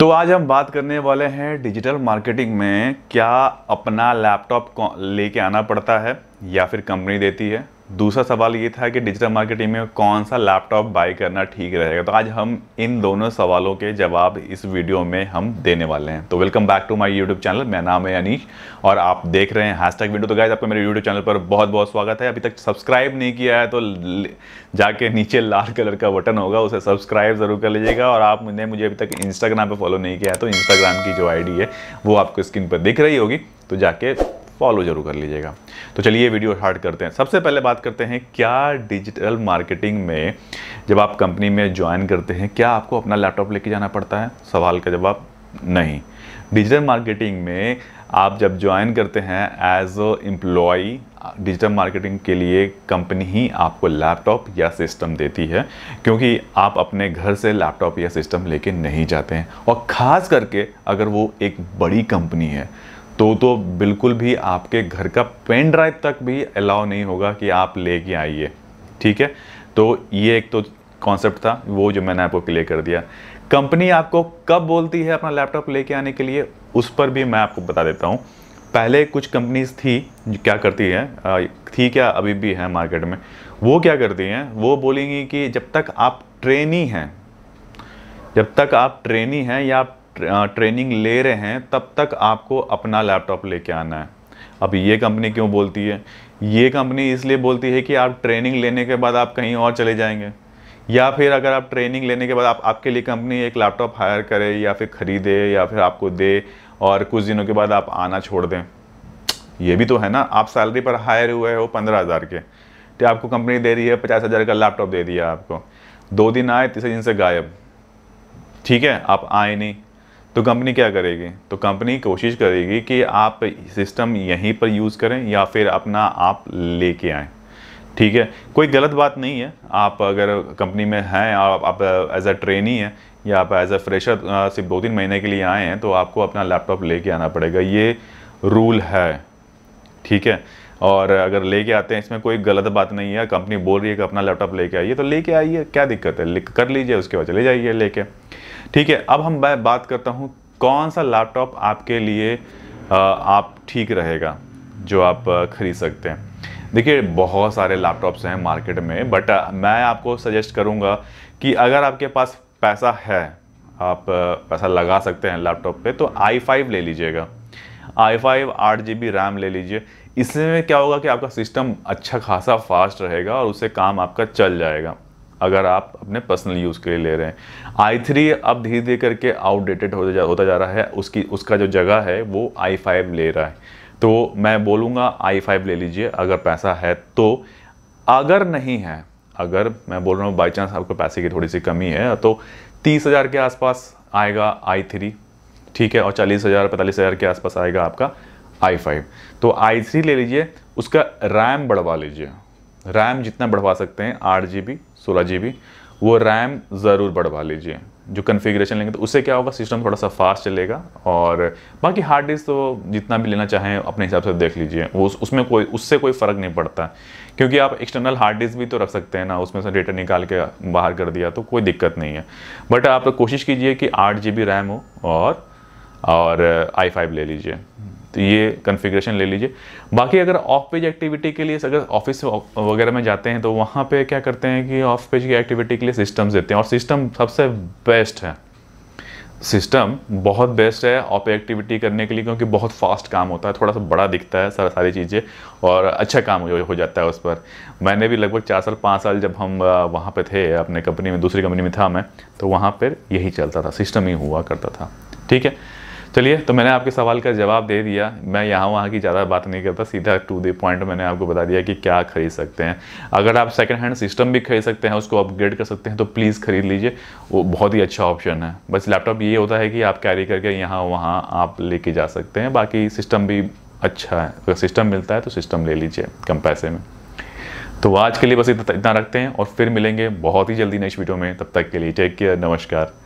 तो आज हम बात करने वाले हैं डिजिटल मार्केटिंग में क्या अपना लैपटॉप लेके आना पड़ता है या फिर कंपनी देती है दूसरा सवाल ये था कि डिजिटल मार्केटिंग में कौन सा लैपटॉप बाई करना ठीक रहेगा तो आज हम इन दोनों सवालों के जवाब इस वीडियो में हम देने वाले हैं तो welcome back to my YouTube channel मेरा नाम है अनीश और आप देख रहे हैं हैशटैग वीडियो तो गाइज आपका मेरे यूट्यूब चैनल पर बहुत बहुत स्वागत है अभी तक सब्सक्राइब नहीं किया है तो जाके नीचे लाल कलर का बटन होगा उसे सब्सक्राइब ज़रूर कर लीजिएगा और आप मुझे अभी तक इंस्टाग्राम पर फॉलो नहीं किया है तो इंस्टाग्राम की जो आई है वो आपको स्क्रीन पर दिख रही होगी तो जाके फॉलो जरूर कर लीजिएगा तो चलिए वीडियो स्टार्ट करते हैं सबसे पहले बात करते हैं क्या डिजिटल मार्केटिंग में जब आप कंपनी में ज्वाइन करते हैं क्या आपको अपना लैपटॉप लेके जाना पड़ता है सवाल का जवाब नहीं डिजिटल मार्केटिंग में आप जब ज्वाइन करते हैं as a employee digital marketing के लिए कंपनी ही आपको लैपटॉप या सिस्टम देती है क्योंकि आप अपने घर से लैपटॉप या सिस्टम लेके नहीं जाते हैं और ख़ास करके अगर वो एक बड़ी कंपनी है तो तो बिल्कुल भी आपके घर का पेन ड्राइव तक भी अलाउ नहीं होगा कि आप लेके आइए ठीक है तो ये एक तो कॉन्सेप्ट था वो जो मैंने आपको क्लियर कर दिया कंपनी आपको कब बोलती है अपना लैपटॉप लेके आने के लिए उस पर भी मैं आपको बता देता हूँ पहले कुछ कंपनीज थी जो क्या करती हैं थी क्या अभी भी है मार्केट में वो क्या करती हैं वो बोलेंगी कि जब तक आप ट्रेनी हैं जब तक आप ट्रेनी हैं या आप ट्रेनिंग ले रहे हैं तब तक आपको अपना लैपटॉप लेके आना है अब ये कंपनी क्यों बोलती है ये कंपनी इसलिए बोलती है कि आप ट्रेनिंग लेने के बाद आप कहीं और चले जाएंगे या फिर अगर आप ट्रेनिंग लेने के बाद आप आपके लिए कंपनी एक लैपटॉप हायर करे या फिर ख़रीदे या फिर आपको दे और कुछ दिनों के बाद आप आना छोड़ दें ये भी तो है ना आप सैलरी पर हायर हुए हो पंद्रह हज़ार के तो आपको कंपनी दे रही है पचास हज़ार का लैपटॉप दे दिया आपको दो दिन आए तीसरे दिन से गायब ठीक है आप आए नहीं तो कंपनी क्या करेगी तो कंपनी कोशिश करेगी कि आप सिस्टम यहीं पर यूज़ करें या फिर अपना आप लेके आएँ ठीक है कोई गलत बात नहीं है आप अगर कंपनी में हैं आप, आप एज अ ट्रेनी हैं या आप एज अ फ्रेशर सिर्फ दो तीन महीने के लिए आए हैं तो आपको अपना लैपटॉप लेके आना पड़ेगा ये रूल है ठीक है और अगर लेके आते हैं इसमें कोई गलत बात नहीं है कंपनी बोल रही है कि अपना लैपटॉप लेके आइए तो लेके आइए क्या दिक्कत है कर लीजिए उसके बाद चले जाइए लेके ठीक है अब हम मैं बात करता हूँ कौन सा लैपटॉप आपके लिए आप ठीक रहेगा जो आप खरीद सकते हैं देखिए बहुत सारे लैपटॉप्स हैं मार्केट में बट मैं आपको सजेस्ट करूँगा कि अगर आपके पास पैसा है आप पैसा लगा सकते हैं लैपटॉप पे तो आई फाइव ले लीजिएगा आई फाइव आठ जी बी रैम ले लीजिए इसमें क्या होगा कि आपका सिस्टम अच्छा खासा फास्ट रहेगा और उससे काम आपका चल जाएगा अगर आप अपने पर्सनल यूज़ के लिए ले रहे हैं आई थ्री अब धीरे धीरे करके आउटडेटेड होता जा होता जा रहा है उसकी उसका जो जगह है वो आई फाइव ले रहा है तो मैं बोलूँगा आई फाइव ले लीजिए अगर पैसा है तो अगर नहीं है अगर मैं बोल रहा हूँ बाई चांस आपको पैसे की थोड़ी सी कमी है तो तीस हज़ार के आसपास आएगा आई थ्री ठीक है और चालीस हज़ार पैंतालीस हज़ार के आसपास आएगा आपका आई फाइव तो आई ले लीजिए उसका रैम बढ़वा लीजिए रैम जितना बढ़वा सकते हैं आठ जी बी सोलह जी बी वो रैम ज़रूर बढ़वा लीजिए जो कन्फिग्रेशन लेंगे तो उससे क्या होगा सिस्टम थोड़ा सा फास्ट चलेगा और बाकी हार्ड डिस्क तो जितना भी लेना चाहें अपने हिसाब से देख लीजिए वो उस, उसमें कोई उससे कोई फ़र्क नहीं पड़ता क्योंकि आप एक्सटर्नल हार्ड डिस्क भी तो रख सकते हैं ना उसमें से डेटा निकाल के बाहर कर दिया तो कोई दिक्कत नहीं है बट आप तो कोशिश कीजिए कि आठ जी रैम हो और और आई uh, फाइव ले लीजिए तो ये कन्फिग्रेशन ले लीजिए बाकी अगर ऑफ पेज एक्टिविटी के लिए अगर ऑफिस वगैरह में जाते हैं तो वहाँ पे क्या करते हैं कि ऑफ पेज की एक्टिविटी के लिए सिस्टम्स देते हैं और सिस्टम सबसे बेस्ट है सिस्टम बहुत बेस्ट है ऑफ एक्टिविटी करने के लिए क्योंकि बहुत फास्ट काम होता है थोड़ा सा बड़ा दिखता है सारा सारी चीज़ें और अच्छा काम हो, हो जाता है उस पर मैंने भी लगभग चार साल पाँच साल जब हम uh, वहाँ पे थे अपने कंपनी में दूसरी कंपनी में था मैं तो वहाँ पर यही चलता था सिस्टम ही हुआ करता था ठीक है चलिए तो मैंने आपके सवाल का जवाब दे दिया मैं यहाँ वहाँ की ज़्यादा बात नहीं करता सीधा टू द पॉइंट मैंने आपको बता दिया कि क्या खरीद सकते हैं अगर आप सेकेंड हैंड सिस्टम भी खरीद सकते हैं उसको अपग्रेड कर सकते हैं तो प्लीज़ खरीद लीजिए वो बहुत ही अच्छा ऑप्शन है बस लैपटॉप ये होता है कि आप कैरी करके यहाँ वहाँ आप लेके जा सकते हैं बाकी सिस्टम भी अच्छा है अगर सिस्टम मिलता है तो सिस्टम ले लीजिए कम पैसे में तो आज के लिए बस इतना रखते हैं और फिर मिलेंगे बहुत ही जल्दी नेक्स्ट वीडियो में तब तक के लिए टेक केयर नमस्कार